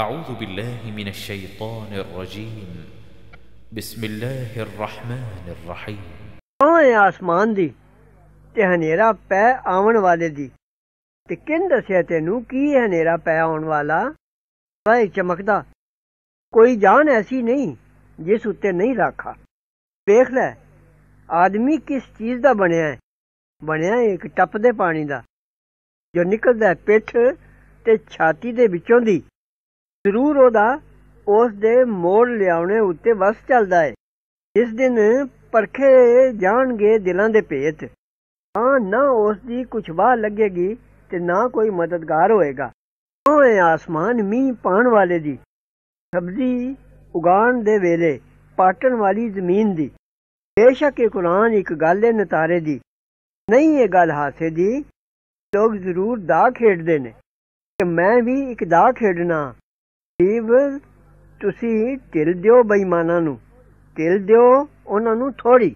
أعوذ بالله من الشيطان الرجيم بسم الله الرحمن الرحيم ਆਏ ਆਸਮਾਨ ਦੀ ਤੇ ਹਨੇਰਾ ਪੈ ਆਉਣ ਵਾਲੇ ਦੀ ਤੇ ਕਿੰਨ ਦੱਸਿਆ ਤੈਨੂੰ ਕੀ ਹੈ ਹਨੇਰਾ ਪੈ ਆਉਣ ਵਾਲਾ ਵਾਏ ਚਮਕਦਾ ਕੋਈ ਜਾਨ ਐਸੀ ਨਹੀਂ ਜਿਸ ਉੱਤੇ ਨਹੀਂ ਰਾਖਾ ਦੇਖ ਲੈ ਆਦਮੀ ਕਿਸ ਚੀਜ਼ ਦਾ ਬਣਿਆ ਹੈ ਬਣਿਆ ਇੱਕ ਟੱਪ ਦੇ ਪਾਣੀ ਦਾ ਜੋ ਨਿਕਲਦਾ ਪਿੱਠ ਤੇ ਛਾਤੀ ਦੇ ਵਿੱਚੋਂ ਦੀ ਜ਼ਰੂਰ ਉਹਦਾ ਉਸ ਦੇ ਮੋੜ ਲਿਆਉਣੇ ਉੱਤੇ ਵਸ ਚੱਲਦਾ ਹੈ ਇਸ ਦਿਨ ਪਰਖੇ ਜਾਣਗੇ ਦਿਲਾਂ ਦੇ ਭੇਤ ਹਾਂ ਨਾ ਉਸ ਦੀ ਕੁਛ ਬਾ ਲੱਗੇਗੀ ਤੇ ਨਾ ਕੋਈ ਮਦਦਗਾਰ ਹੋਏਗਾ ਹੋਏ ਆਸਮਾਨ ਮੀਂਹ ਪਾਣ ਵਾਲੇ ਦੀ ਸਬਜ਼ੀ ਉਗਾਣ ਦੇ ਵੇਲੇ ਪਾਟਣ ਵਾਲੀ ਜ਼ਮੀਨ ਦੀ ਬੇਸ਼ੱਕ ਇਹ ਕੁਰਾਨ ਇੱਕ ਗੱਲ ਹੈ ਨਤਾਰੇ ਦੀ ਨਹੀਂ ਇਹ ਗੱਲ ਹਾਸੇ ਦੀ ਲੋਕ ਜ਼ਰੂਰ ਦਾ ਖੇਡਦੇ ਨੇ ਕਿ ਮੈਂ ਵੀ ਇੱਕ ਦਾ ਖੇਡਣਾ ਜੀਵ ਤੁਸੀਂ ਢਿੱਲ ਦਿਓ ਬੇਈਮਾਨਾਂ ਨੂੰ ਢਿੱਲ ਦਿਓ ਉਹਨਾਂ ਨੂੰ ਥੋੜੀ